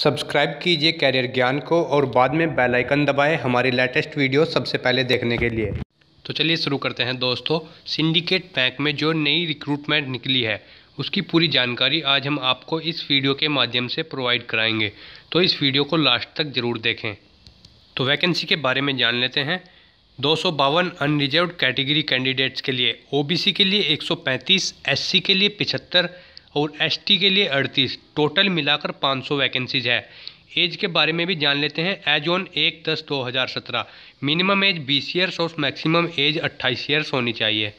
subscribe कीजिए career ज्ञान को और बाद में बेल आइकन दबाएं हमारी लेटेस्ट वीडियो सबसे पहले देखने के लिए तो चलिए शुरू करते हैं दोस्तों सिंडिकेट बैंक में जो नई रिक्रूटमेंट निकली है उसकी पूरी जानकारी आज हम आपको इस वीडियो के माध्यम से प्रोवाइड कराएंगे तो इस वीडियो को लास्ट तक ज़रूर देखें तो वैकेंसी के बारे में जान लेते हैं दो अनरिजर्व कैटेगरी कैंडिडेट्स के लिए ओ के लिए एक सौ के लिए पिछहत्तर और एसटी के लिए अड़तीस टोटल मिलाकर 500 वैकेंसीज है एज के बारे में भी जान लेते हैं एज ऑन एक दस दो हज़ार सत्रह मिनिमम एज बीस ईयर्स और मैक्सिमम एज अट्ठाईस ईयर्स होनी चाहिए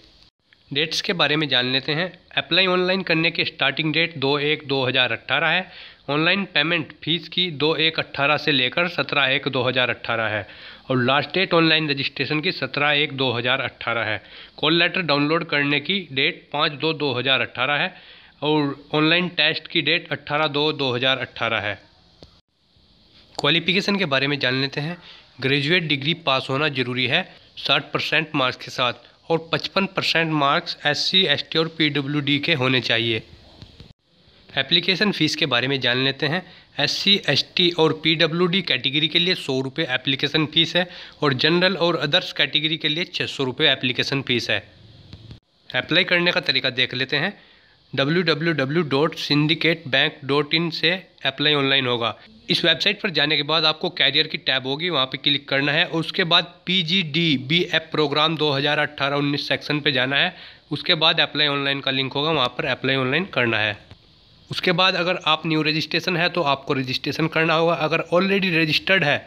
डेट्स के बारे में जान लेते हैं अप्लाई ऑनलाइन करने के स्टार्टिंग डेट दो एक दो हज़ार अट्ठारह है ऑनलाइन पेमेंट फीस की दो एक अट्ठारह से लेकर सत्रह एक दो हज़ार अट्ठारह है और लास्ट डेट ऑनलाइन रजिस्ट्रेशन की सत्रह एक दो हज़ार अट्ठारह है कॉल लेटर डाउनलोड करने की डेट पाँच दो दो हज़ार अट्ठारह है और ऑनलाइन टेस्ट की डेट 18 दो 2018 है क्वालिफिकेशन के बारे में जान लेते हैं ग्रेजुएट डिग्री पास होना ज़रूरी है 60 परसेंट मार्क्स के साथ और 55 percent marks S C S T और पी के होने चाहिए एप्लीकेशन फ़ीस के बारे में जान लेते हैं एस सी एस टी और पी डब्ल्यू डी कैटेगरी के लिए सौ रुपये एप्लीकेशन फ़ीस है और जनरल और अदर्स कैटेगरी के लिए छः सौ रुपये एप्लीकेशन फ़ीस है अप्लाई करने का तरीका देख लेते हैं www.syndicate.bank.in से अप्लाई ऑनलाइन होगा इस वेबसाइट पर जाने के बाद आपको कैरियर की टैब होगी वहाँ पे क्लिक करना है और उसके बाद P G D B F programme 2018-19 section पे जाना है उसके बाद अप्लाई ऑनलाइन का लिंक होगा वहाँ पर अप्लाई ऑनलाइन करना है उसके बाद अगर आप न्यू रजिस्ट्रेशन है तो आपको रजिस्ट्रेशन करना होगा अगर ऑलरेडी रजिस्टर्ड है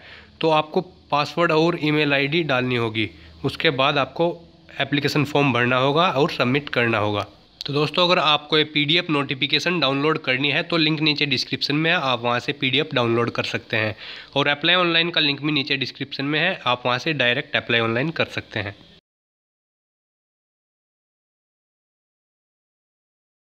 तो आपको पासवर्ड और आई डी डालनी होगी उसके बाद आपको एप्लीकेशन फॉर्म भरना होगा और सबमिट करना होगा तो दोस्तों अगर आपको ये पीडीएफ नोटिफिकेशन डाउनलोड करनी है तो लिंक नीचे डिस्क्रिप्शन में है आप वहाँ से पीडीएफ डाउनलोड कर सकते हैं और अप्लाई ऑनलाइन का लिंक भी नीचे डिस्क्रिप्शन में है आप वहाँ से डायरेक्ट अप्लाई ऑनलाइन कर सकते हैं